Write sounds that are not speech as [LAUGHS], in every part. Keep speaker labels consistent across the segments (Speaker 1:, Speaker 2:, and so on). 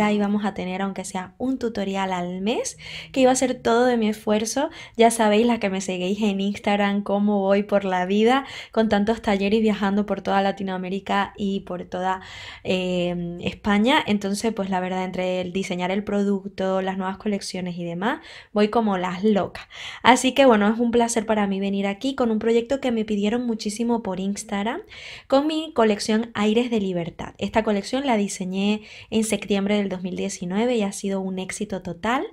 Speaker 1: ahora íbamos a tener aunque sea un tutorial al mes, que iba a ser todo de mi esfuerzo. Ya sabéis, las que me seguís en Instagram, cómo voy por la vida, con tantos talleres viajando por toda Latinoamérica y por toda em, España. Entonces, pues la verdad, entre el diseñar el producto, las nuevas colecciones y demás, voy como las locas. Así que bueno, es un placer para mí venir aquí con un proyecto que me pidieron muchísimo por Instagram, con mi colección Aires de Libertad. Esta colección la diseñé en septiembre del 2019 y ha sido un éxito total.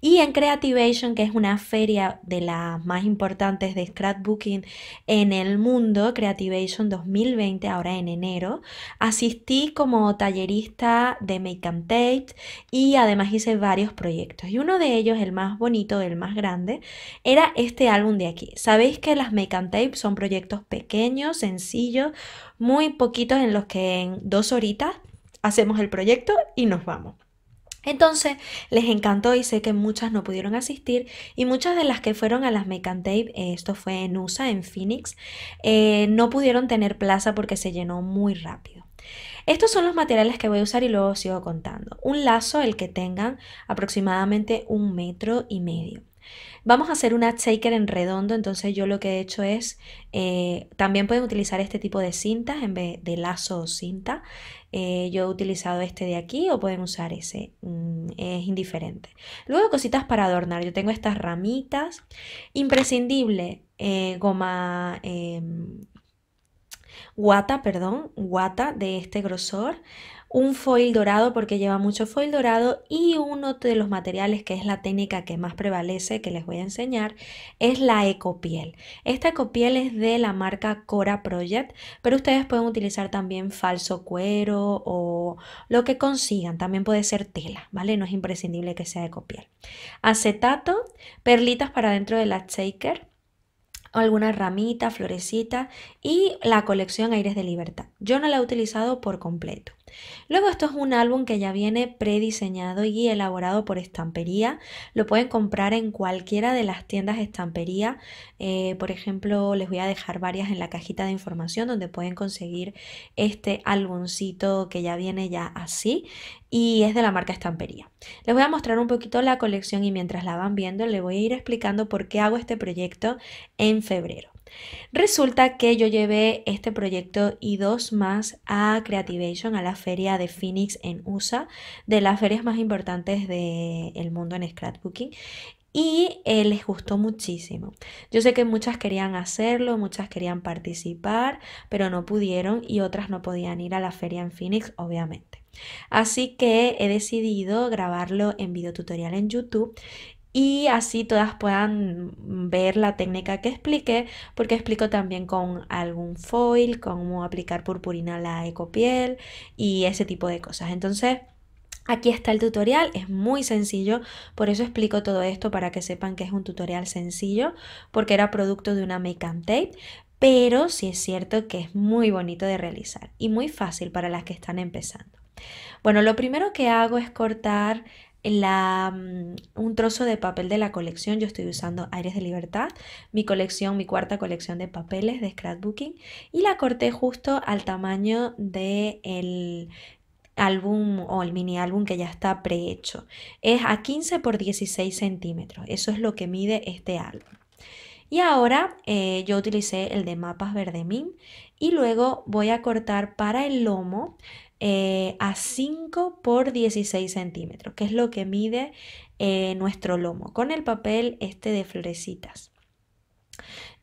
Speaker 1: Y en Creativation, que es una feria de las más importantes de scrapbooking en el mundo, Creativation 2020, ahora en enero, asistí como tallerista de Make and Tape y además hice varios proyectos. Y uno de ellos, el más bonito, el más grande, era este álbum de aquí. Sabéis que las Make and Tape son proyectos pequeños, sencillos, muy poquitos en los que en dos horitas hacemos el proyecto y nos vamos. Entonces les encantó y sé que muchas no pudieron asistir y muchas de las que fueron a las Make and Tape, eh, esto fue en USA, en Phoenix, eh, no pudieron tener plaza porque se llenó muy rápido. Estos son los materiales que voy a usar y luego sigo contando. Un lazo, el que tengan aproximadamente un metro y medio. Vamos a hacer una shaker en redondo, entonces yo lo que he hecho es, eh, también pueden utilizar este tipo de cintas en vez de lazo o cinta, eh, yo he utilizado este de aquí o pueden usar ese, mm, es indiferente. Luego cositas para adornar, yo tengo estas ramitas, imprescindible eh, goma... Em, guata, perdón, guata de este grosor, un foil dorado porque lleva mucho foil dorado y uno de los materiales que es la técnica que más prevalece que les voy a enseñar es la ecopiel. Esta ecopiel es de la marca Cora Project, pero ustedes pueden utilizar también falso cuero o lo que consigan, también puede ser tela, ¿vale? No es imprescindible que sea ecopiel. Acetato, perlitas para dentro de la shaker, alguna ramita, florecita y la colección Aires de Libertad. Yo no la he utilizado por completo. Luego esto es un álbum que ya viene prediseñado y elaborado por estampería. Lo pueden comprar en cualquiera de las tiendas estampería. Eh, por ejemplo, les voy a dejar varias en la cajita de información donde pueden conseguir este álbumcito que ya viene ya así y es de la marca estampería. Les voy a mostrar un poquito la colección y mientras la van viendo les voy a ir explicando por qué hago este proyecto en febrero. Resulta que yo llevé este proyecto y dos más a Creativation, a la feria de Phoenix en USA, de las ferias más importantes del mundo en scrapbooking. Y eh, les gustó muchísimo. Yo sé que muchas querían hacerlo, muchas querían participar, pero no pudieron y otras no podían ir a la feria en Phoenix, obviamente. Así que he decidido grabarlo en videotutorial en YouTube y así todas puedan ver la técnica que expliqué, porque explico también con algún foil, cómo aplicar purpurina a la ecopiel y ese tipo de cosas. Entonces, Aquí está el tutorial, es muy sencillo, por eso explico todo esto para que sepan que es un tutorial sencillo, porque era producto de una make and tape, pero sí es cierto que es muy bonito de realizar y muy fácil para las que están empezando. Bueno, lo primero que hago es cortar Mm, un trozo de papel de la colección. Yo estoy usando Aires de Libertad, mi colección, mi cuarta colección de papeles de scrapbooking. Y la corté justo al tamaño del álbum o el mini álbum que ya está prehecho. Es a 15 por 16 centímetros. Eso es lo que mide este álbum. Y ahora eh, yo utilicé el de mapas Verdemín y luego voy a cortar para el lomo eh, a 5 por 16 centímetros, que es lo que mide eh, nuestro lomo, con el papel este de florecitas.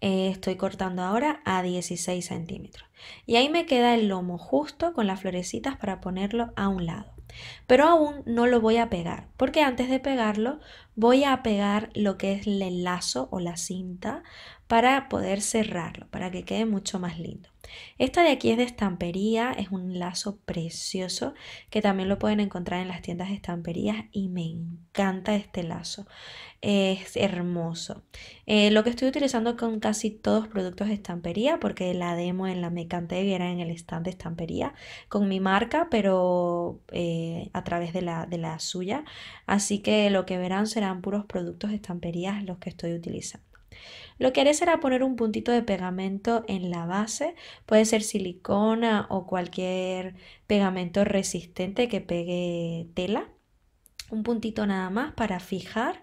Speaker 1: Eh, estoy cortando ahora a 16 centímetros. Y ahí me queda el lomo justo con las florecitas para ponerlo a un lado. Pero aún no lo voy a pegar, porque antes de pegarlo voy a pegar lo que es el lazo o la cinta para poder cerrarlo, para que quede mucho más lindo. Esta de aquí es de estampería, es un lazo precioso que también lo pueden encontrar en las tiendas de estamperías y me encanta este lazo, es hermoso. Eh, lo que estoy utilizando con casi todos los productos de estampería porque la demo en la me era en el stand de estampería con mi marca pero eh, a través de la, de la suya, así que lo que verán serán puros productos de estamperías los que estoy utilizando. Lo que haré será poner un puntito de pegamento en la base, puede ser silicona o cualquier pegamento resistente que pegue tela. Un puntito nada más para fijar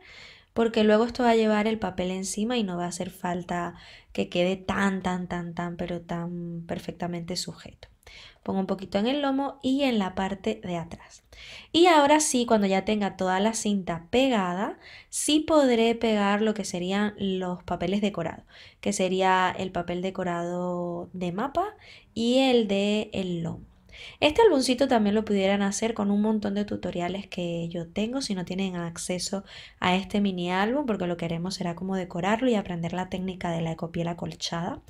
Speaker 1: porque luego esto va a llevar el papel encima y no va a hacer falta que quede tan, tan, tan, tan, pero tan perfectamente sujeto. Pongo un poquito en el lomo y en la parte de atrás. Y ahora sí, cuando ya tenga toda la cinta pegada, sí podré pegar lo que serían los papeles decorados, que sería el papel decorado de mapa y el de el lomo. Este albuncito también lo pudieran hacer con un montón de tutoriales que yo tengo si no tienen acceso a este mini álbum porque lo que haremos será como decorarlo y aprender la técnica de la ecopiel acolchada.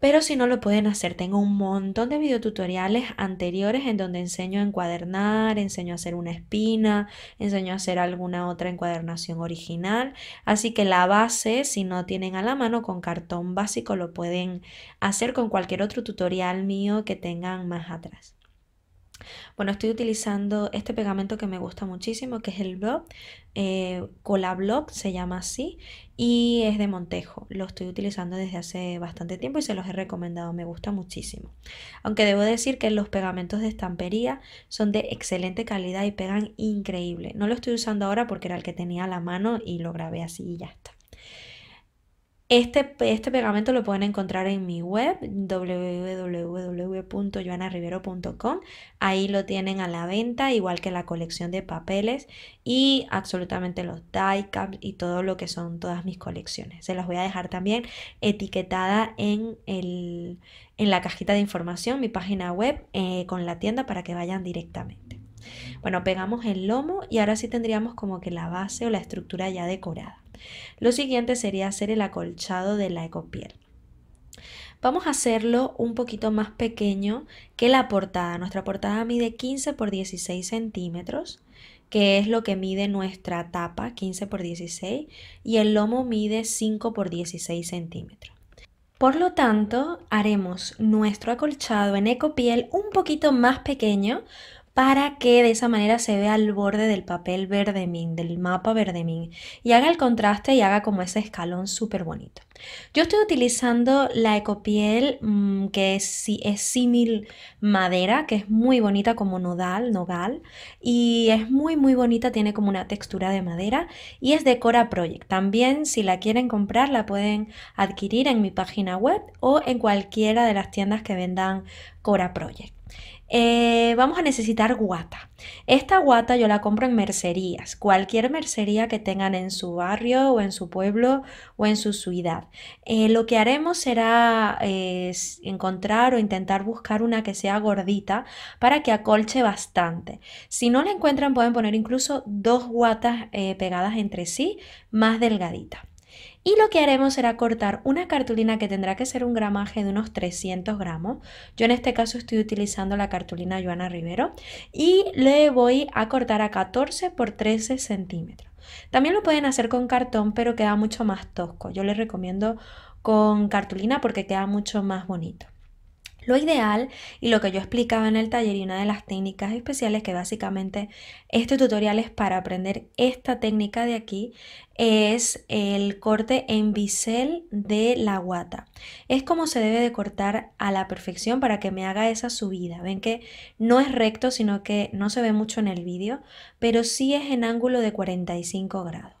Speaker 1: Pero si no lo pueden hacer, tengo un montón de videotutoriales anteriores en donde enseño a encuadernar, enseño a hacer una espina, enseño a hacer alguna otra encuadernación original. Así que la base, si no tienen a la mano con cartón básico, lo pueden hacer con cualquier otro tutorial mío que tengan más atrás. Bueno, estoy utilizando este pegamento que me gusta muchísimo, que es el Blob, eh, Cola Blob se llama así, y es de Montejo. Lo estoy utilizando desde hace bastante tiempo y se los he recomendado, me gusta muchísimo. Aunque debo decir que los pegamentos de estampería son de excelente calidad y pegan increíble. No lo estoy usando ahora porque era el que tenía a la mano y lo grabé así y ya está. Este, este, pegamento lo pueden encontrar en mi web www.joanarivero.com. Ahí lo tienen a la venta, igual que la colección de papeles y absolutamente los die caps y todo lo que son todas mis colecciones. Se las voy a dejar también etiquetada en, en la cajita de información, mi página web eh, con la tienda para que vayan directamente. Bueno, pegamos el lomo y ahora sí tendríamos como que la base o la estructura ya decorada. Lo siguiente sería hacer el acolchado de la ecopiel. Vamos a hacerlo un poquito más pequeño que la portada. Nuestra portada mide 15 por 16 centímetros, que es lo que mide nuestra tapa, 15 por 16, y el lomo mide 5 por 16 centímetros. Por lo tanto, haremos nuestro acolchado en ecopiel un poquito más pequeño para que de esa manera se vea el borde del papel verdemín, del mapa verdemín. y haga el contraste y haga como ese escalón súper bonito. Yo estoy utilizando la Ecopiel, mm, que es, es símil madera, que es muy bonita como nodal, nogal, y es muy muy bonita, tiene como una textura de madera, y es de Cora Project. También si la quieren comprar, la pueden adquirir en mi página web o en cualquiera de las tiendas que vendan Cora Project. Eh, vamos a necesitar guata. Esta guata yo la compro en mercerías, cualquier mercería que tengan en su barrio o en su pueblo o en su ciudad. Eh, lo que haremos será eh, encontrar o intentar buscar una que sea gordita para que acolche bastante. Si no la encuentran pueden poner incluso dos guatas pegadas entre sí más delgaditas. Y lo que haremos será cortar una cartulina que tendrá que ser un gramaje de unos 300 gramos. Yo en este caso estoy utilizando la cartulina Joana Rivero y le voy a cortar a 14 por 13 centímetros. También lo pueden hacer con cartón, pero queda mucho más tosco. Yo les recomiendo con cartulina porque queda mucho más bonito. Lo ideal y lo que yo explicaba en el taller y una de las técnicas especiales que básicamente este tutorial es para aprender esta técnica de aquí es el corte en bisel de la guata. Es como se debe de cortar a la perfección para que me haga esa subida. Ven que no es recto sino que no se ve mucho en el vídeo pero sí es en ángulo de 45 grados.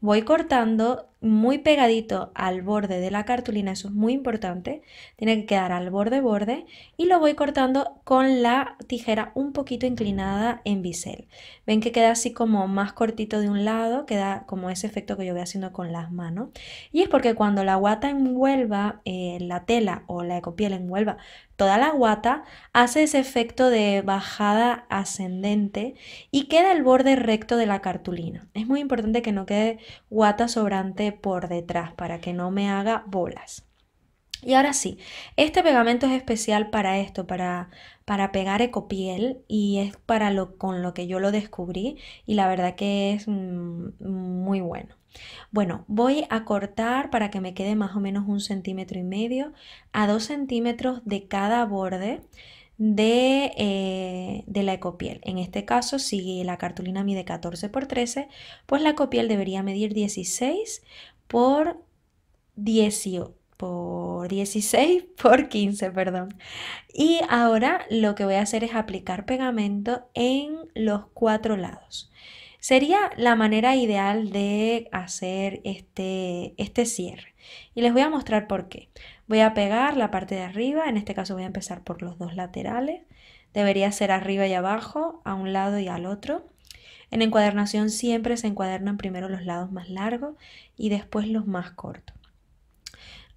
Speaker 1: Voy cortando muy pegadito al borde de la cartulina, eso es muy importante, tiene que quedar al borde borde y lo voy cortando con la tijera un poquito inclinada en bisel. Ven que queda así como más cortito de un lado, queda como ese efecto que yo voy haciendo con las manos y es porque cuando la guata envuelva eh, la tela o la ecopiel envuelva toda la guata, hace ese efecto de bajada ascendente y queda el borde recto de la cartulina. Es muy importante que no quede guata sobrante por detrás para que no me haga bolas. Y ahora sí, este pegamento es especial para esto, para, para pegar ecopiel y es para lo con lo que yo lo descubrí y la verdad que es mm, muy bueno. Bueno, voy a cortar para que me quede más o menos un centímetro y medio a dos centímetros de cada borde. Eh, de, la ecopiel. En este caso, si la cartulina mide 14 por 13, pues la ecopiel debería medir 16 por, por 16 [LAUGHS] por 15, perdón. Y ahora lo que voy a hacer es aplicar pegamento en los cuatro lados. Sería la manera ideal de hacer este, este cierre. Y les voy a mostrar por qué. Voy a pegar la parte de arriba, en este caso voy a empezar por los dos laterales. Debería ser arriba y abajo, a un lado y al otro. En encuadernación siempre se encuadernan primero los lados más largos y después los más cortos.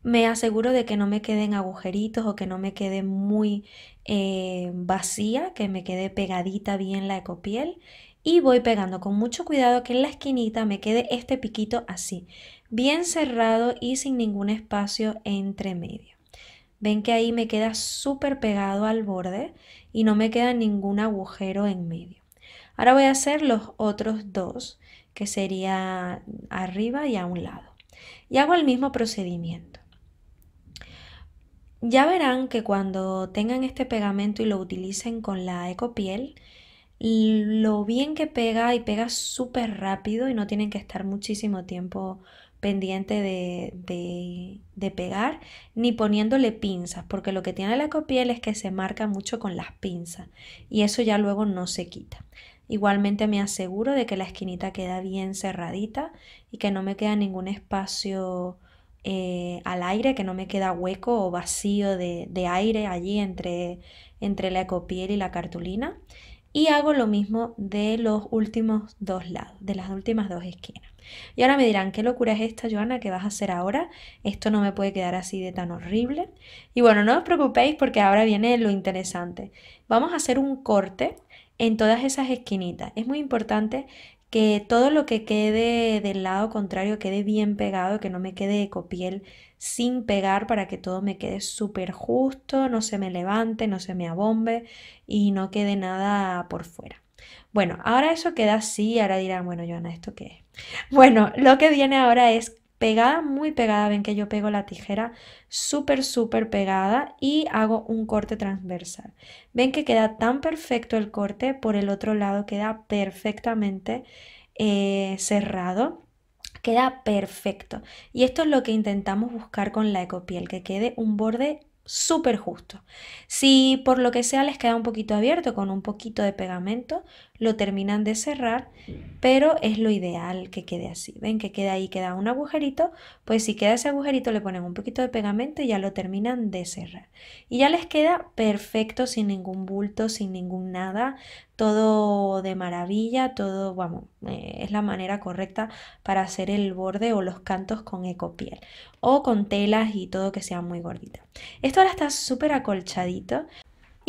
Speaker 1: Me aseguro de que no me queden agujeritos o que no me quede muy eh, vacía, que me quede pegadita bien la ecopiel y voy pegando con mucho cuidado que en la esquinita me quede este piquito así bien cerrado y sin ningún espacio entre medio. Ven que ahí me queda súper pegado al borde y no me queda ningún agujero en medio. Ahora voy a hacer los otros dos, que sería arriba y a un lado. Y hago el mismo procedimiento. Ya verán que cuando tengan este pegamento y lo utilicen con la ecopiel, lo bien que pega y pega súper rápido y no tienen que estar muchísimo tiempo pendiente de, pegar ni poniéndole pinzas porque lo que tiene la copiel es que se marca mucho con las pinzas y eso ya luego no se quita igualmente me aseguro de que la esquinita queda bien cerradita y que no me queda ningún espacio eh, al aire que no me queda hueco o vacío de, aire allí entre, entre la copiel y la cartulina y hago lo mismo de los últimos dos lados de las últimas dos esquinas y ahora me dirán, ¿qué locura es esta, Joana? que vas a hacer ahora? Esto no me puede quedar así de tan horrible. Y bueno, no os preocupéis porque ahora viene lo interesante. Vamos a hacer un corte en todas esas esquinitas. Es muy importante que todo lo que quede del lado contrario quede bien pegado, que no me quede de copiel sin pegar para que todo me quede súper justo, no se me levante, no se me abombe y no quede nada por fuera. Bueno, ahora eso queda así, ahora dirán, bueno, Joana, ¿esto qué es? Bueno, lo que viene ahora es pegada, muy pegada, ven que yo pego la tijera súper, súper pegada y hago un corte transversal. Ven que queda tan perfecto el corte, por el otro lado queda perfectamente eh, cerrado queda perfecto. Y esto es lo que intentamos buscar con la ecopiel, que quede un borde súper justo. Si por lo que sea les queda un poquito abierto con un poquito de pegamento, lo terminan de cerrar, pero es lo ideal que quede así. Ven que queda ahí, queda un agujerito, pues si queda ese agujerito le ponen un poquito de pegamento y ya lo terminan de cerrar. Y ya les queda perfecto, sin ningún bulto, sin ningún nada, todo de maravilla, todo, vamos, eh, es la manera correcta para hacer el borde o los cantos con ecopiel o con telas y todo que sea muy gordita. Esto ahora está súper acolchadito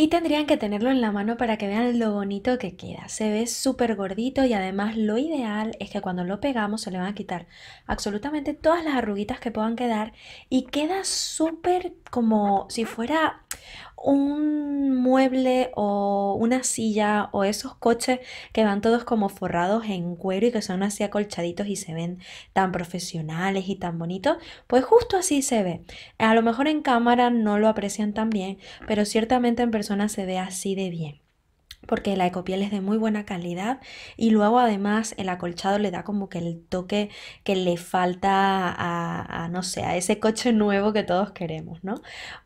Speaker 1: y tendrían que tenerlo en la mano para que vean lo bonito que queda. Se ve súper gordito y además lo ideal es que cuando lo pegamos se le van a quitar absolutamente todas las arruguitas que puedan quedar y queda súper como si fuera un mueble o una silla o esos coches que van todos como forrados en cuero y que son así acolchaditos y se ven tan profesionales y tan bonitos, pues justo así se ve. A lo mejor en cámara no lo aprecian tan bien, pero ciertamente en persona se ve así de bien porque la ecopiel es de muy buena calidad y luego además el acolchado le da como que el toque que le falta a, no sé, a ese coche nuevo que todos queremos, ¿no?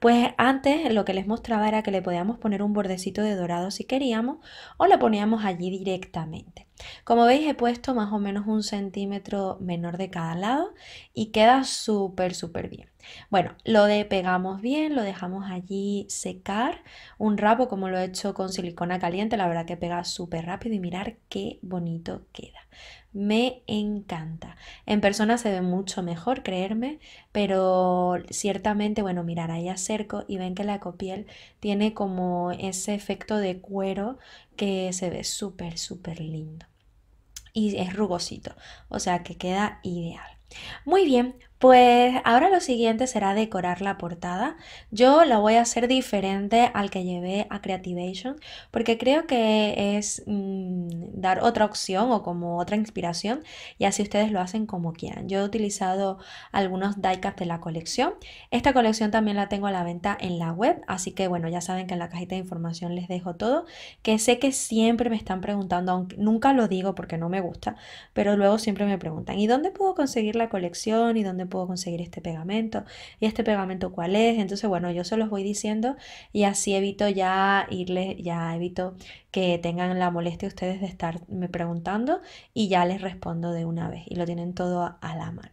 Speaker 1: Pues antes lo que les mostraba era que le podíamos poner un bordecito de dorado si queríamos o lo poníamos allí directamente. Como veis he puesto más o menos un centímetro menor de cada lado y queda súper súper bien. Bueno, lo de pegamos bien, lo dejamos allí secar un rabo como lo he hecho con silicona caliente, la verdad que pega súper rápido y mirar qué bonito queda. Me encanta. En persona se ve mucho mejor, creerme, pero ciertamente, bueno, mirar ahí acerco y ven que la copiel tiene como ese efecto de cuero que se ve súper, súper lindo. Y es rugosito, o sea que queda ideal. Muy bien, pues ahora lo siguiente será decorar la portada. Yo la voy a hacer diferente al que llevé a Creativation porque creo que es mm, dar otra opción o como otra inspiración y así ustedes lo hacen como quieran. Yo he utilizado algunos diecast de la colección. Esta colección también la tengo a la venta en la web, así que bueno, ya saben que en la cajita de información les dejo todo, que sé que siempre me están preguntando, aunque nunca lo digo porque no me gusta, pero luego siempre me preguntan, ¿y dónde puedo conseguir la colección? ¿Y dónde puedo puedo conseguir este pegamento y este pegamento cuál es. Entonces, bueno, yo se los voy diciendo y así evito ya irles, ya evito que tengan la molestia ustedes de estarme preguntando y ya les respondo de una vez y lo tienen todo a la mano.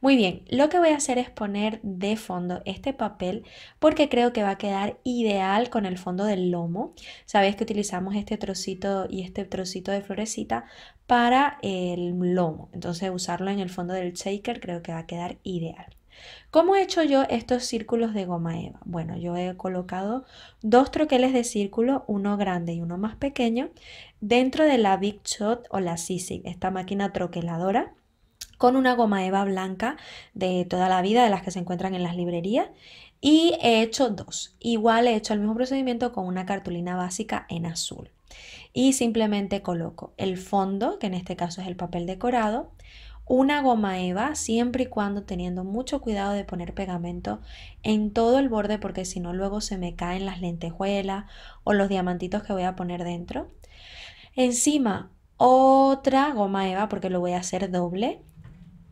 Speaker 1: Muy bien, lo que voy a hacer es poner de fondo este papel porque creo que va a quedar ideal con el fondo del lomo. Sabéis que utilizamos este trocito y este trocito de florecita para el lomo. Entonces usarlo en el fondo del shaker creo que va a quedar ideal. ¿Cómo he hecho yo estos círculos de goma eva? Bueno, yo he colocado dos troqueles de círculo, uno grande y uno más pequeño, dentro de la Big Shot o la Sisig, esta máquina troqueladora con una goma eva blanca de toda la vida, de las que se encuentran en las librerías, y he hecho dos. Igual he hecho el mismo procedimiento con una cartulina básica en azul y simplemente coloco el fondo, que en este caso es el papel decorado, una goma eva, siempre y cuando teniendo mucho cuidado de poner pegamento en todo el borde porque si no luego se me caen las lentejuelas o los diamantitos que voy a poner dentro. Encima otra goma eva porque lo voy a hacer doble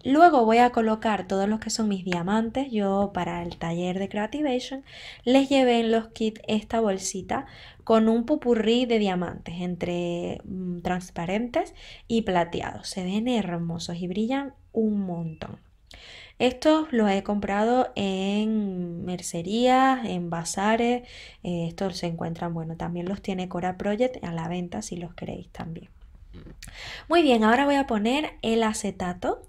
Speaker 1: Luego voy a colocar todos los que son mis diamantes. Yo para el taller de Creativation les llevé en los kits esta bolsita con un pupurrí de diamantes entre mm, transparentes y plateados. Se ven hermosos y brillan un montón. Estos los he comprado en mercerías, en bazares. Eh, estos se encuentran, bueno, también los tiene Cora Project a la venta si los queréis también. Mm. Muy bien, ahora voy a poner el acetato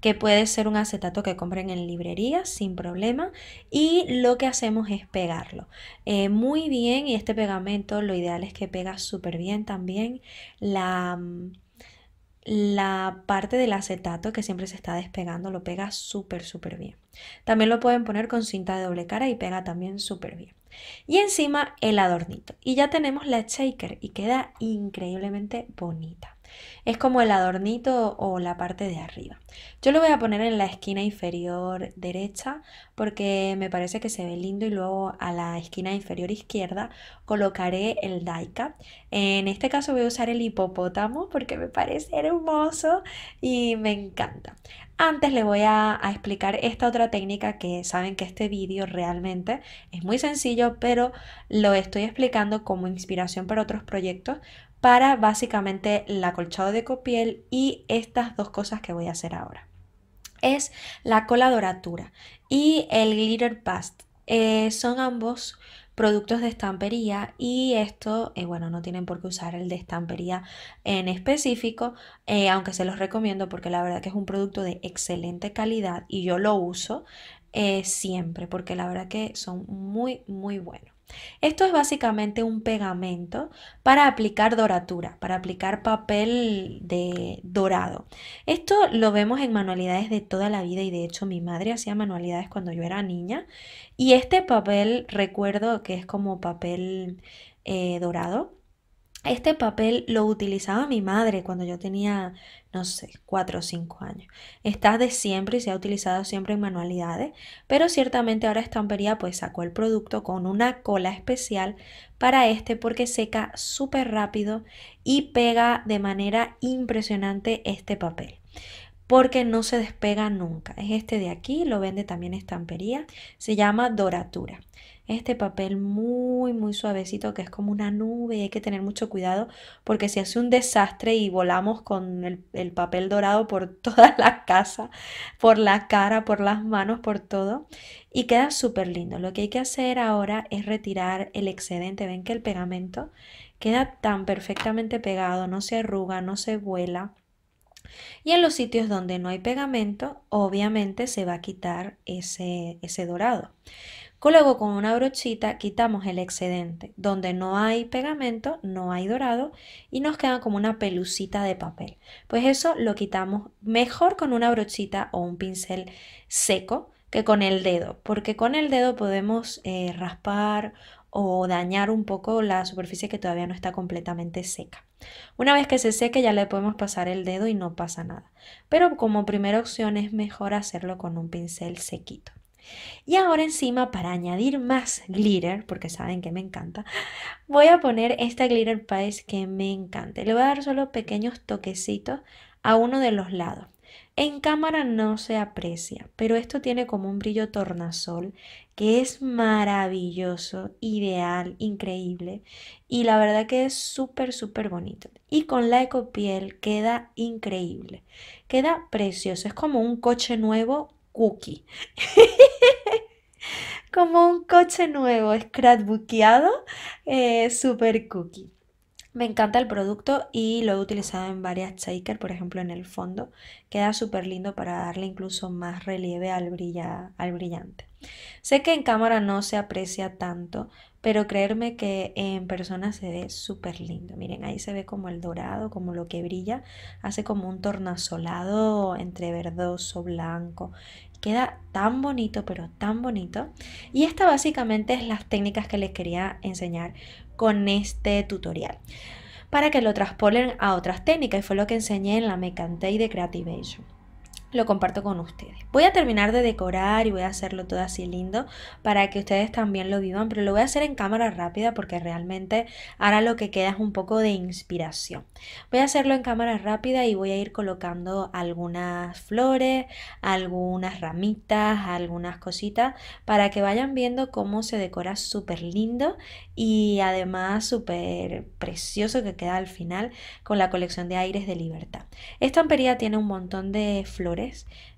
Speaker 1: que puede ser un acetato que compren en librería sin problema y lo que hacemos es pegarlo eh, muy bien y este pegamento lo ideal es que pega súper bien también la la parte del acetato que siempre se está despegando lo pega súper súper bien. También lo pueden poner con cinta de doble cara y pega también súper bien. Y encima el adornito. Y ya tenemos la shaker y queda increíblemente bonita. Es como el adornito o la parte de arriba. Yo lo voy a poner en la esquina inferior derecha porque me parece que se ve lindo y luego a la esquina inferior izquierda colocaré el daika. En este caso voy a usar el hipopótamo porque me parece hermoso y me encanta. Antes le voy a, a, explicar esta otra técnica que saben que este vídeo realmente es muy sencillo, pero lo estoy explicando como inspiración para otros proyectos para básicamente el acolchado de copiel y estas dos cosas que voy a hacer ahora. Es la cola doratura y el glitter past. Eh, son ambos productos de estampería y esto, eh, bueno, no tienen por qué usar el de estampería en específico, eh, aunque se los recomiendo porque la verdad que es un producto de excelente calidad y yo lo uso siempre porque la verdad que son muy, muy buenos. Esto es básicamente un pegamento para aplicar doratura, para aplicar papel de dorado. Esto lo vemos en manualidades de toda la vida y de hecho mi madre hacía manualidades cuando yo era niña y este papel recuerdo que es como papel eh, dorado. Este papel lo utilizaba mi madre cuando yo tenía no sé, cuatro o cinco años. Está de siempre y se ha utilizado siempre en manualidades, pero ciertamente ahora Estampería pues sacó el producto con una cola especial para este porque seca súper rápido y pega de manera impresionante este papel porque no se despega nunca. Es este de aquí, lo vende también estampería, se llama doratura. Este papel muy muy suavecito que es como una nube, hay que tener mucho cuidado porque si hace un desastre y volamos con el, el papel dorado por [LAUGHS] toda la casa, por la cara, por las manos, por todo y queda súper lindo. Lo que hay que hacer ahora es retirar el excedente, ven que el pegamento queda tan perfectamente pegado, no se arruga, no se vuela y en los sitios donde no hay pegamento, obviamente se va a quitar ese, ese dorado. Luego con una brochita quitamos el excedente. Donde no hay pegamento, no hay dorado y nos queda como una pelucita de papel. Pues eso lo quitamos mejor con una brochita o un pincel seco que con el dedo, porque con el dedo podemos eh, raspar o dañar un poco la superficie que todavía no está completamente seca. Una vez que se seque ya le podemos pasar el dedo y no pasa nada. Pero como primera opción es mejor hacerlo con un pincel sequito. Y ahora encima, para añadir más glitter, porque saben que me encanta, voy a poner esta glitter paste que me encanta. Le voy a dar solo pequeños toquecitos a uno de los lados. En cámara no se aprecia, pero esto tiene como un brillo tornasol que es maravilloso, ideal, increíble y la verdad que es súper, súper bonito. Y con la ecopiel queda increíble, queda precioso, es como un coche nuevo cookie. [LAUGHS] como un coche nuevo, scrapbookeado, súper eh, super cookie. Me encanta el producto y lo he utilizado en varias shakers, por ejemplo en el fondo. Queda súper lindo para darle incluso más relieve al, al brillante. Sé que en cámara no se aprecia tanto, pero creerme que en persona se ve súper lindo. Miren, ahí se ve como el dorado, como lo que brilla. Hace como un tornasolado entre verdoso, blanco. Queda tan bonito, pero tan bonito. Y esta básicamente es las técnicas que les quería enseñar con este tutorial para que lo traspolen a otras técnicas y fue lo que enseñé en la Mecantei de Creativation lo comparto con ustedes. Voy a terminar de decorar y voy a hacerlo todo así lindo para que ustedes también lo vivan, pero lo voy a hacer en cámara rápida porque realmente ahora lo que queda es un poco de inspiración. Voy a hacerlo en cámara rápida y voy a ir colocando algunas flores, algunas ramitas, algunas cositas para que vayan viendo cómo se decora súper lindo y además súper precioso que queda al final con la colección de aires de libertad. Esta ampería tiene un montón de flores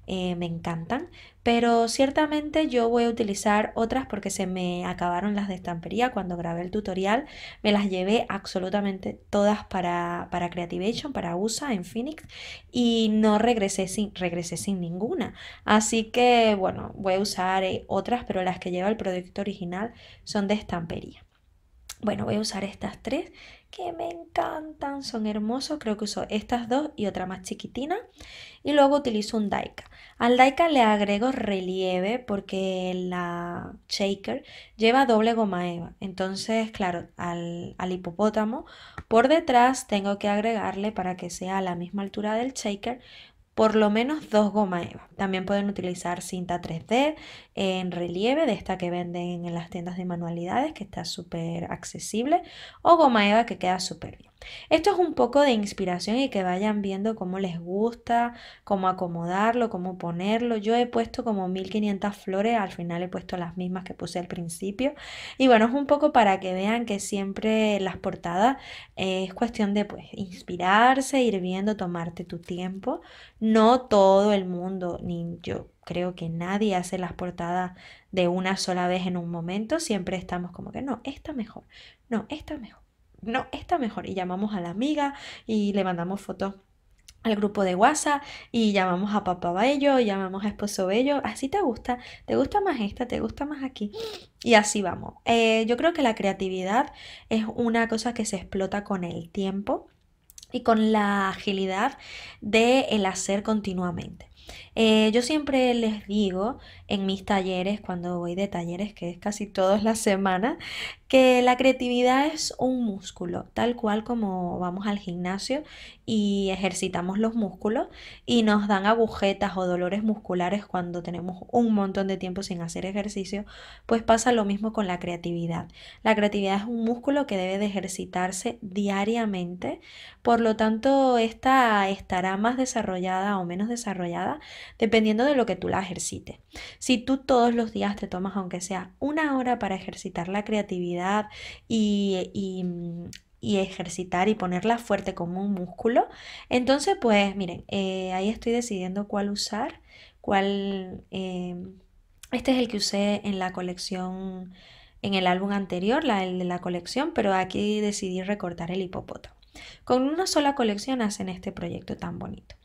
Speaker 1: eh, me encantan, pero ciertamente yo voy a utilizar otras porque se me acabaron las de estampería cuando grabé el tutorial, me las llevé absolutamente todas para, para Creativation, para USA en Phoenix y no regresé sin, regresé sin ninguna, así que bueno, voy a usar eh, otras, pero las que lleva el producto original son de estampería. Bueno, voy a usar estas tres que me encantan, son hermosos. Creo que uso estas dos y otra más chiquitina. Y luego utilizo un Daika. Al Daika le agrego relieve porque la shaker lleva doble goma eva. Entonces, claro, al, al hipopótamo por detrás tengo que agregarle para que sea a la misma altura del shaker por lo menos dos goma eva. También pueden utilizar cinta 3D en relieve, de esta que venden en las tiendas de manualidades, que está súper accesible, o goma eva que queda súper bien. Esto es un poco de inspiración y que vayan viendo cómo les gusta, cómo acomodarlo, cómo ponerlo. Yo he puesto como 1500 flores, al final he puesto las mismas que puse al principio. Y bueno, es un poco para que vean que siempre las portadas eh, es cuestión de pues inspirarse, ir viendo, tomarte tu tiempo. No todo el mundo, ni yo creo que nadie hace las portadas de una sola vez en un momento. Siempre estamos como que no, esta mejor, no, esta mejor no, está mejor. Y llamamos a la amiga y le mandamos fotos al grupo de WhatsApp y llamamos a papá bello, llamamos a esposo bello, así te gusta, te gusta más esta, te gusta más aquí y así vamos. Eh, yo creo que la creatividad es una cosa que se explota con el tiempo y con la agilidad de el hacer continuamente. Eh, yo siempre les digo en mis talleres, cuando voy de talleres, que es casi todas las semanas, que la creatividad es un músculo, tal cual como vamos al gimnasio y ejercitamos los músculos y nos dan agujetas o dolores musculares cuando tenemos un montón de tiempo sin hacer ejercicio, pues pasa lo mismo con la creatividad. La creatividad es un músculo que debe de ejercitarse diariamente, por lo tanto esta estará más desarrollada o menos desarrollada dependiendo de lo que tú la ejercites. Si tú todos los días te tomas, aunque sea una hora, para ejercitar la creatividad y, y y ejercitar y ponerla fuerte como un músculo. Entonces, pues miren, eh, ahí estoy decidiendo cuál usar, cuál... Eh, este es el que usé en la colección, en el álbum anterior, la, el de la colección, pero aquí decidí recortar el hipopótamo. Con una sola colección hacen este proyecto tan bonito.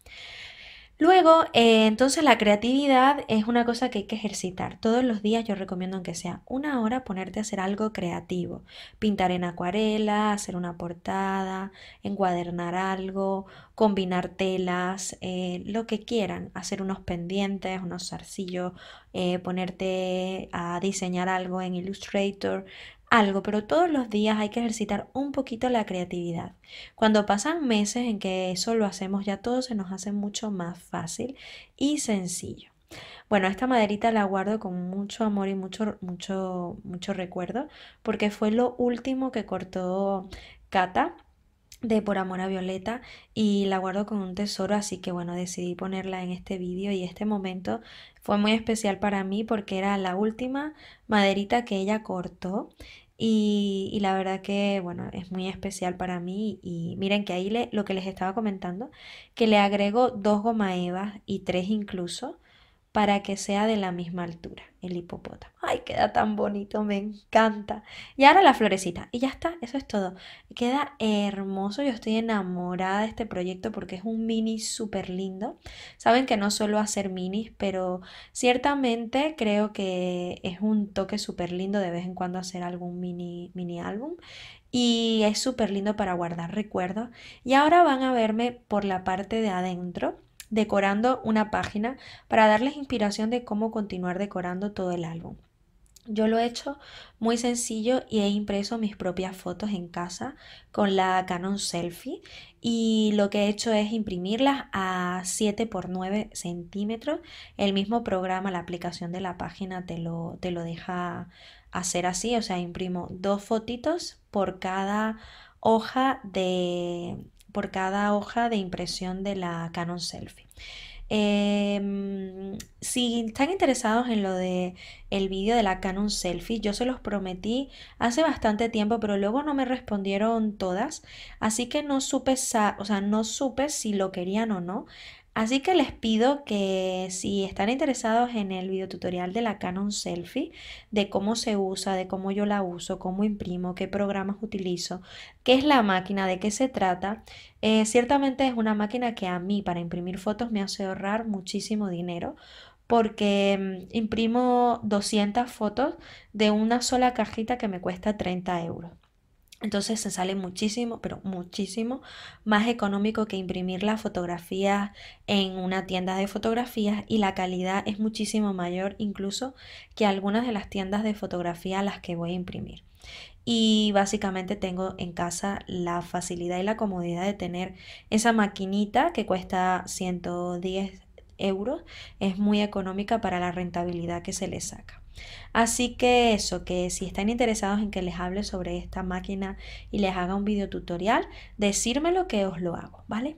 Speaker 1: Luego, eh, entonces la creatividad es una cosa que hay que ejercitar. Todos los días yo recomiendo aunque sea una hora ponerte a hacer algo creativo. Pintar en acuarela, hacer una portada, encuadernar algo, combinar telas, eh, lo que quieran. Hacer unos pendientes, unos zarcillos, eh, ponerte a diseñar algo en Illustrator, algo, pero todos los días hay que ejercitar un poquito la creatividad. Cuando pasan meses en que eso lo hacemos, ya todo se nos hace mucho más fácil y sencillo. Bueno, esta maderita la guardo con mucho amor y mucho, mucho, mucho recuerdo, porque fue lo último que cortó Cata de Por Amor a Violeta y la guardo con un tesoro, así que bueno, decidí ponerla en este vídeo y este momento fue muy especial para mí porque era la última maderita que ella cortó y, y, la verdad que, bueno, es muy especial para mí. Y miren que ahí le, lo que les estaba comentando, que le agrego dos goma evas y tres incluso para que sea de la misma altura el hipopótamo. Ay, queda tan bonito, me encanta. Y ahora la florecita. Y ya está, eso es todo. Queda hermoso, yo estoy enamorada de este proyecto porque es un mini súper lindo. Saben que no suelo hacer minis, pero ciertamente creo que es un toque súper lindo de vez en cuando hacer algún mini, mini álbum y es súper lindo para guardar recuerdos. Y ahora van a verme por la parte de adentro decorando una página para darles inspiración de cómo continuar decorando todo el álbum. Yo lo he hecho muy sencillo y he impreso mis propias fotos en casa con la Canon Selfie y lo que he hecho es imprimirlas a 7 x 9 centímetros. El mismo programa, la aplicación de la página te lo, te lo deja hacer así, o sea, imprimo dos fotitos por cada hoja de, por cada hoja de impresión de la Canon Selfie. Em, si están interesados en lo de el vídeo de la Canon Selfie, yo se los prometí hace bastante tiempo, pero luego no me respondieron todas, así que no o sea, no supe si lo querían o no. Así que les pido que si están interesados en el video tutorial de la Canon Selfie, de cómo se usa, de cómo yo la uso, cómo imprimo, qué programas utilizo, qué es la máquina, de qué se trata, eh, ciertamente es una máquina que a mí para imprimir fotos me hace ahorrar muchísimo dinero porque mm, imprimo 200 fotos de una sola cajita que me cuesta 30 euros. Entonces se sale muchísimo, pero muchísimo más económico que imprimir las fotografías en una tienda de fotografías y la calidad es muchísimo mayor incluso que algunas de las tiendas de fotografía a las que voy a imprimir. Y básicamente tengo en casa la facilidad y la comodidad de tener esa maquinita que cuesta 110 euros. Es muy económica para la rentabilidad que se le saca. Así que eso, que si están interesados en que les hable sobre esta máquina y les haga un video tutorial, decírmelo que os lo hago, ¿vale?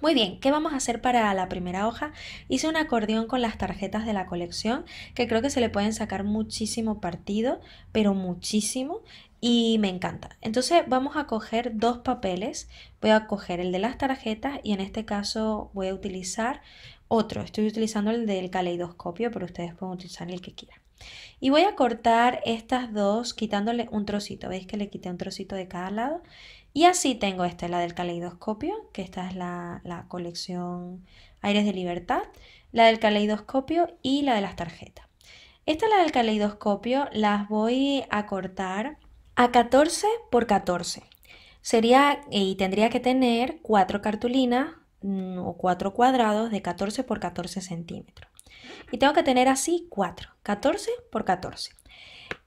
Speaker 1: Muy bien, ¿qué vamos a hacer para la primera hoja? Hice un acordeón con las tarjetas de la colección que creo que se le pueden sacar muchísimo partido, pero muchísimo, y me encanta. Entonces vamos a coger dos papeles, voy a coger el de las tarjetas y en este caso voy a utilizar otro, estoy utilizando el del caleidoscopio, pero ustedes pueden utilizar el que quieran. Y voy a cortar estas dos quitándole un trocito. ¿Veis que le quité un trocito de cada lado? Y así tengo esta, la del caleidoscopio, que esta es la, colección Aires de Libertad, la del caleidoscopio y la de las tarjetas. Esta es la del caleidoscopio, las voy a cortar a 14 por 14. Sería eh, y tendría que tener cuatro cartulinas mm, o cuatro cuadrados de 14 por 14 centímetros y tengo que tener así 4, 14 por 14.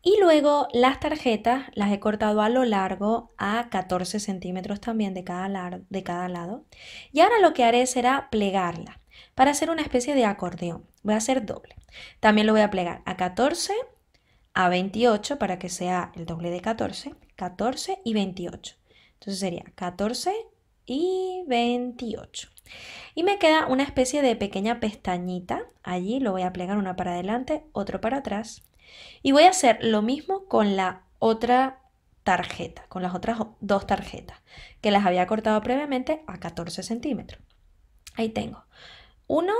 Speaker 1: Y luego las tarjetas las he cortado a lo largo a 14 centímetros también de cada, de cada lado. Y ahora lo que haré será plegarla para hacer una especie de acordeón. Voy a hacer doble. También lo voy a plegar a 14, a 28 para que sea el doble de 14, 14 y 28. Entonces sería 14 y 28. Y me queda una especie de pequeña pestañita. Allí lo voy a plegar una para adelante, otro para atrás. Y voy a hacer lo mismo con la otra tarjeta, con las otras dos tarjetas, que las había cortado previamente a 14 centímetros. Ahí tengo. Uno,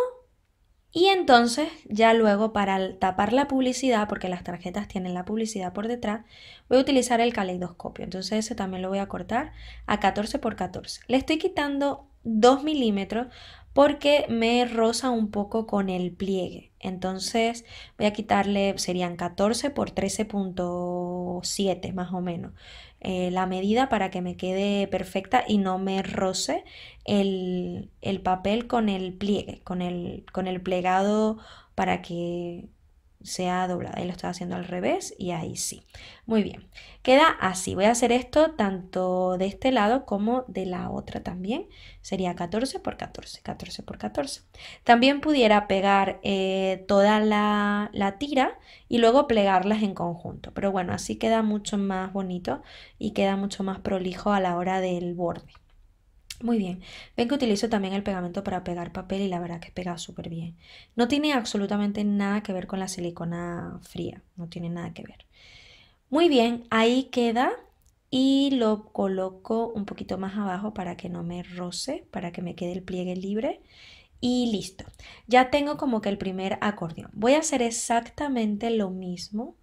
Speaker 1: y entonces ya luego para tapar la publicidad, porque las tarjetas tienen la publicidad por detrás, voy a utilizar el caleidoscopio. Entonces ese también lo voy a cortar a 14 por 14. Le estoy quitando 2 milímetros porque me roza un poco con el pliegue. Entonces voy a quitarle, serían 14 por 13.7 más o menos, eh, la medida para que me quede perfecta y no me roce el, el papel con el pliegue, con el, con el plegado para que se ha doblada. Ahí lo estaba haciendo al revés y ahí sí. Muy bien, queda así. Voy a hacer esto tanto de este lado como de la otra también. Sería 14 por 14, 14 por 14. También pudiera pegar eh, toda la, la tira y luego plegarlas en conjunto. Pero bueno, así queda mucho más bonito y queda mucho más prolijo a la hora del borde. Muy bien, ven que utilizo también el pegamento para pegar papel y la verdad que pega súper bien. No tiene absolutamente nada que ver con la silicona fría, no tiene nada que ver. Muy bien, ahí queda y lo coloco un poquito más abajo para que no me roce, para que me quede el pliegue libre y listo. Ya tengo como que el primer acordeón. Voy a hacer exactamente lo mismo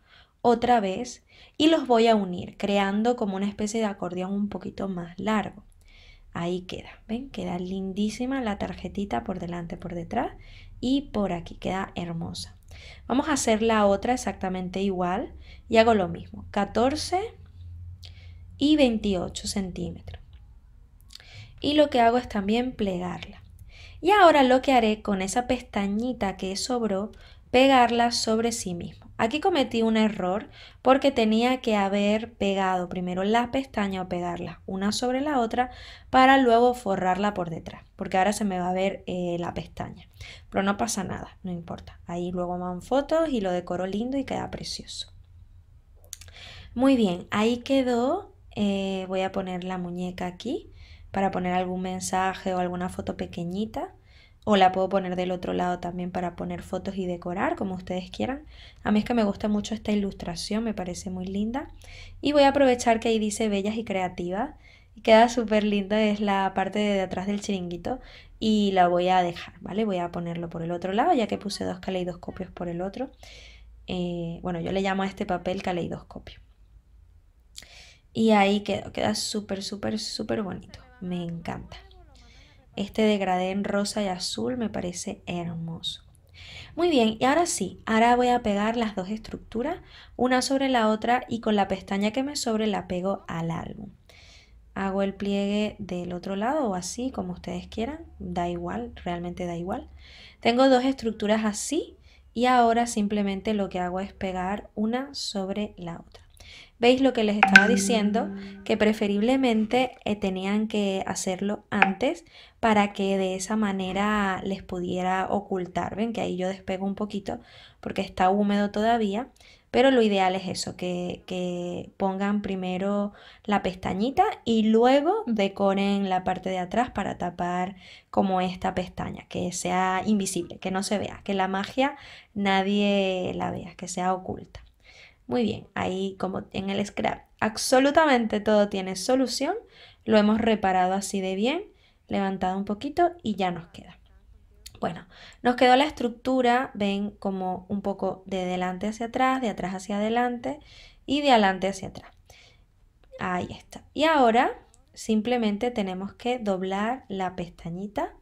Speaker 1: otra vez y los voy a unir creando como una especie de acordeón un poquito más largo. Ahí queda, ¿ven? Queda lindísima la tarjetita por delante, por detrás y por aquí, queda hermosa. Vamos a hacer la otra exactamente igual y hago lo mismo, 14 y 28 centímetros. Y lo que hago es también plegarla. Y ahora lo que haré con esa pestañita que sobró, pegarla sobre sí mismo. Aquí cometí un error porque tenía que haber pegado primero la pestaña o pegarlas una sobre la otra para luego forrarla por detrás, porque ahora se me va a ver eh, la pestaña. Pero no pasa nada, no importa. Ahí luego van fotos y lo decoro lindo y queda precioso. Muy bien, ahí quedó. Eh, voy a poner la muñeca aquí para poner algún mensaje o alguna foto pequeñita o la puedo poner del otro lado también para poner fotos y decorar como ustedes quieran. A mí es que me gusta mucho esta ilustración, me parece muy linda. Y voy a aprovechar que ahí dice bellas y creativas. Queda súper linda, es la parte de atrás del chiringuito y la voy a dejar, ¿vale? Voy a ponerlo por el otro lado ya que puse dos caleidoscopios por el otro. Eh, bueno, yo le llamo a este papel caleidoscopio. Y ahí quedó, queda súper, súper, súper bonito. Me encanta. Este degradé en rosa y azul me parece hermoso. Muy bien, y ahora sí, ahora voy a pegar las dos estructuras, una sobre la otra y con la pestaña que me sobre la pego al álbum. Hago el pliegue del otro lado o así, como ustedes quieran, da igual, realmente da igual. Tengo dos estructuras así y ahora simplemente lo que hago es pegar una sobre la otra. ¿Veis lo que les estaba diciendo? Que preferiblemente eh, tenían que hacerlo antes para que de esa manera les pudiera ocultar. Ven que ahí yo despego un poquito porque está húmedo todavía. Pero lo ideal es eso, que pongan primero la pestañita y luego decoren la parte de atrás para tapar como esta pestaña, que sea invisible, que no se vea, que la magia nadie la vea, que sea oculta. Muy bien, ahí como en el scrap, absolutamente todo tiene solución. Lo hemos reparado así de bien, levantado un poquito y ya nos queda. Bueno, nos quedó la estructura, ven como un poco de delante hacia atrás, de atrás hacia adelante y de adelante hacia atrás. Ahí está. Y ahora simplemente tenemos que doblar la pestañita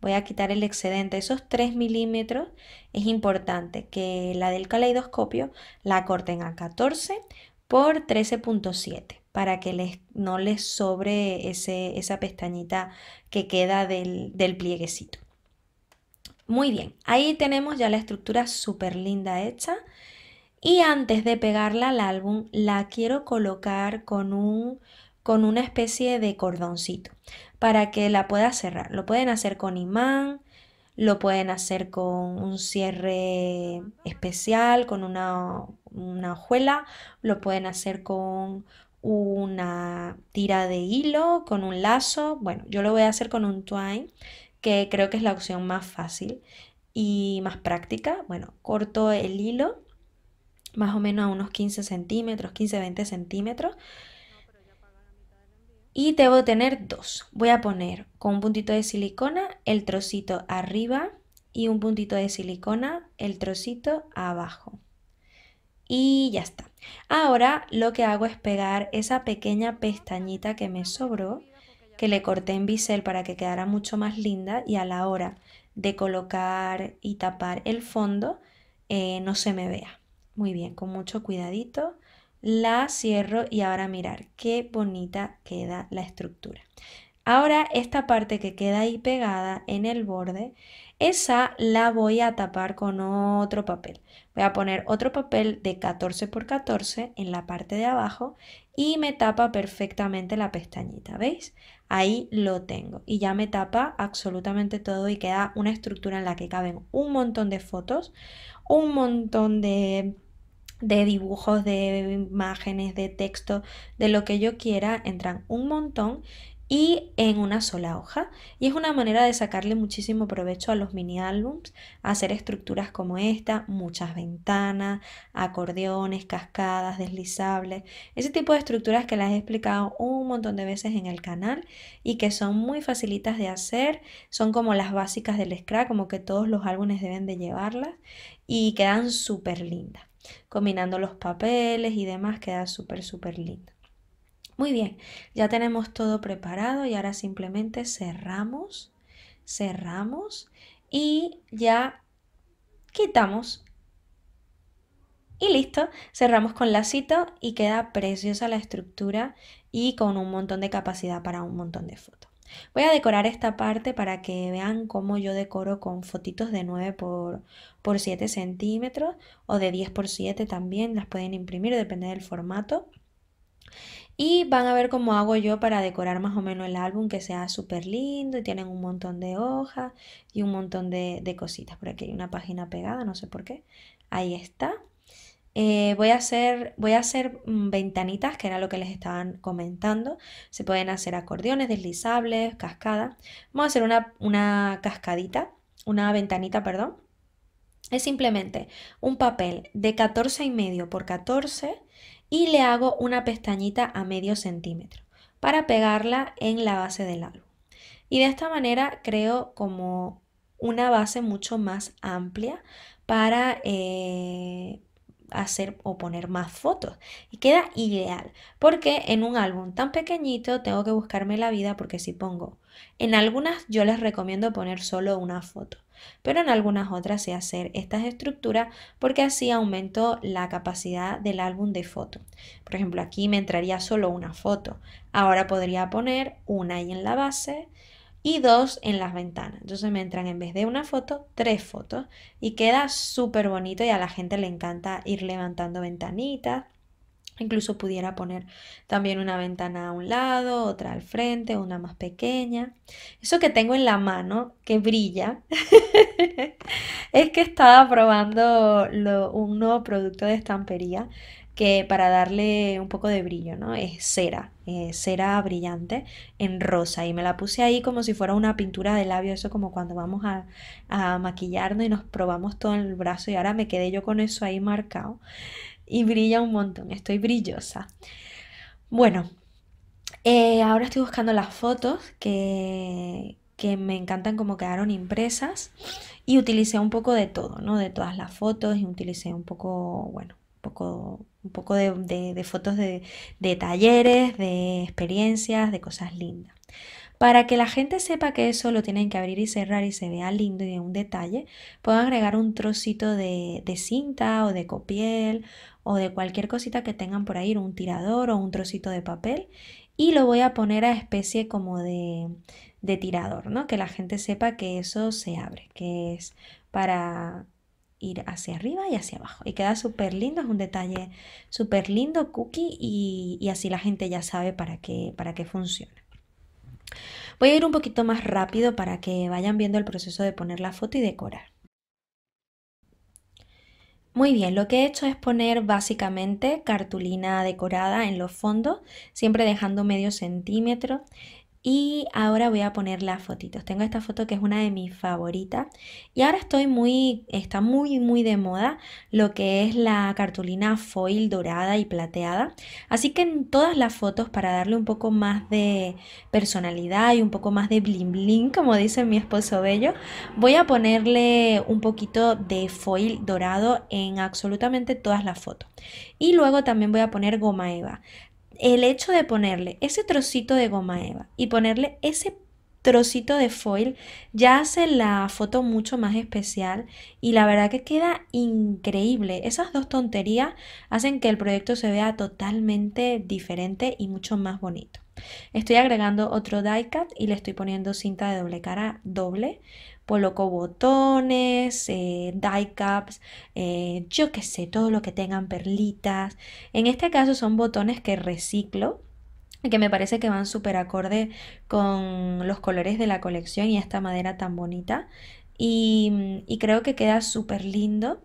Speaker 1: voy a quitar el excedente. Esos 3 milímetros es importante que la del caleidoscopio la corten a 14 por 13.7 para que les, no les sobre esa pestañita que queda del, del plieguecito. Muy bien, ahí tenemos ya la estructura súper linda hecha. Y antes de pegarla al álbum, la quiero colocar con un con una especie de cordoncito para que la pueda cerrar. Lo pueden hacer con imán, lo pueden hacer con un cierre especial, con una, hojuela, lo pueden hacer con una tira de hilo, con un lazo. Bueno, yo lo voy a hacer con un twine, que creo que es la opción más fácil y más práctica. Bueno, corto el hilo más o menos a unos 15 centímetros, 15-20 centímetros y debo tener dos. Voy a poner con un puntito de silicona el trocito arriba y un puntito de silicona el trocito abajo. Y ya está. Ahora lo que hago es pegar esa pequeña pestañita que me sobró, que le corté en bisel para que quedara mucho más linda y a la hora de colocar y tapar el fondo eh, no se me vea. Muy bien, con mucho cuidadito la cierro y ahora mirar qué bonita queda la estructura. Ahora esta parte que queda ahí pegada en el borde, esa la voy a tapar con otro papel. Voy a poner otro papel de 14 por 14 en la parte de abajo y me tapa perfectamente la pestañita, ¿veis? Ahí lo tengo y ya me tapa absolutamente todo y queda una estructura en la que caben un montón de fotos, un montón de de dibujos, de imágenes, de texto, de lo que yo quiera, entran un montón y en una sola hoja. Y es una manera de sacarle muchísimo provecho a los mini álbums, hacer estructuras como esta, muchas ventanas, acordeones, cascadas, deslizables, ese tipo de estructuras que las he explicado un montón de veces en el canal y que son muy facilitas de hacer, son como las básicas del scrap, como que todos los álbumes deben de llevarlas y quedan súper lindas combinando los papeles y demás, queda súper, súper lindo. Muy bien, ya tenemos todo preparado y ahora simplemente cerramos, cerramos y ya quitamos y listo, cerramos con lacito y queda preciosa la estructura y con un montón de capacidad para un montón de fotos. Voy a decorar esta parte para que vean cómo yo decoro con fotitos de 9 por, 7 centímetros o de 10 por 7 también, las pueden imprimir, depende del formato. Y van a ver cómo hago yo para decorar más o menos el álbum que sea súper lindo y tienen un montón de hojas y un montón de, de cositas. Por aquí hay una página pegada, no sé por qué. Ahí está. Eh, voy, a hacer, voy a hacer mm, ventanitas, que era lo que les estaban comentando. Se pueden hacer acordeones, deslizables, cascadas. Vamos a hacer una, una cascadita, una ventanita, perdón. Es simplemente un papel de 14 y medio por 14 y le hago una pestañita a medio centímetro para pegarla en la base del álbum. Y de esta manera creo como una base mucho más amplia para, eh, hacer o poner más fotos. Y queda ideal, porque en un álbum tan pequeñito tengo que buscarme la vida porque si pongo, en algunas yo les recomiendo poner solo una foto, pero en algunas otras sé hacer estas estructuras porque así aumento la capacidad del álbum de fotos. Por ejemplo, aquí me entraría solo una foto. Ahora podría poner una ahí en la base, y dos en las ventanas. Entonces me entran en vez de una foto, tres fotos y queda súper bonito y a la gente le encanta ir levantando ventanitas. Incluso pudiera poner también una ventana a un lado, otra al frente, una más pequeña. Eso que tengo en la mano, que brilla, [LAUGHS] es que estaba probando un nuevo producto de estampería que para darle un poco de brillo, ¿no? Es cera, eh, cera brillante en rosa y me la puse ahí como si fuera una pintura de labio, eso como cuando vamos a, maquillarnos y nos probamos todo en el brazo y ahora me quedé yo con eso ahí marcado y brilla un montón, estoy brillosa. Bueno, eh, ahora estoy buscando las fotos que, que me encantan como quedaron impresas y utilicé un poco de todo, ¿no? De todas las fotos y utilicé un poco, bueno, un poco un poco de, fotos de, talleres, de experiencias, de cosas lindas. Para que la gente sepa que eso lo tienen que abrir y cerrar y se vea lindo y en un detalle, puedo agregar un trocito de, cinta o de copiel o de cualquier cosita que tengan por ahí, un tirador o un trocito de papel y lo voy a poner a especie como de, de tirador, ¿no? Que la gente sepa que eso se abre, que es para ir hacia arriba y hacia abajo. Y queda súper lindo, es un detalle súper lindo, cookie, y, así la gente ya sabe para qué, para qué funciona. Voy a ir un poquito más rápido para que vayan viendo el proceso de poner la foto y decorar. Muy bien, lo que he hecho es poner básicamente cartulina decorada en los fondos, siempre dejando medio centímetro. Y ahora voy a poner las fotitos. Tengo esta foto que es una de mis favoritas. Y ahora estoy muy, está muy, muy de moda lo que es la cartulina foil dorada y plateada. Así que en todas las fotos, para darle un poco más de personalidad y un poco más de bling bling, como dice mi esposo bello, voy a ponerle un poquito de foil dorado en absolutamente todas las fotos. Y luego también voy a poner goma eva el hecho de ponerle ese trocito de goma eva y ponerle ese trocito de foil ya hace la foto mucho más especial y la verdad que queda increíble. Esas dos tonterías hacen que el proyecto se vea totalmente diferente y mucho más bonito. Estoy agregando otro die cut y le estoy poniendo cinta de doble cara doble Coloco botones, eh, die caps, eh, yo qué sé, todo lo que tengan perlitas. En este caso son botones que reciclo que me parece que van súper acorde con los colores de la colección y esta madera tan bonita. y creo que queda súper lindo.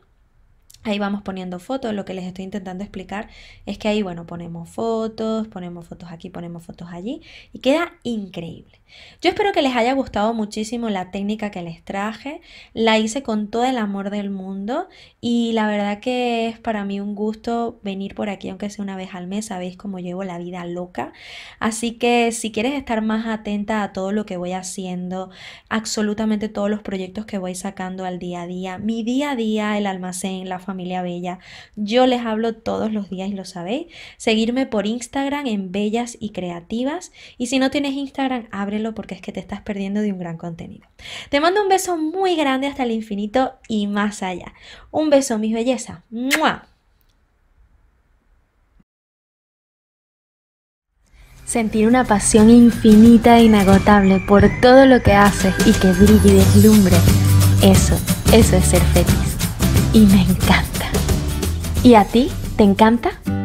Speaker 1: Ahí vamos poniendo fotos, lo que les estoy intentando explicar es que ahí, bueno, ponemos fotos, ponemos fotos aquí, ponemos fotos allí y queda increíble. Yo espero que les haya gustado muchísimo la técnica que les traje, la hice con todo el amor del mundo y la verdad que es para mí un gusto venir por aquí, aunque sea una vez al mes, sabéis cómo llevo la vida loca. Así que si quieres estar más atenta a todo lo que voy haciendo, absolutamente todos los proyectos que voy sacando al día a día, mi día a día, el almacén, la familia, familia bella. Yo les hablo todos los días y lo sabéis. Seguirme por Instagram en Bellas y Creativas. Y si no tienes Instagram, ábrelo porque es que te estás perdiendo de un gran contenido. Te mando un beso muy grande hasta el infinito y más allá. Un beso, mis bellezas. Muah. Sentir una pasión infinita e inagotable por todo lo que haces y que brille y deslumbre. Eso, eso es ser feliz y me encanta. ¿Y a ti? ¿Te encanta?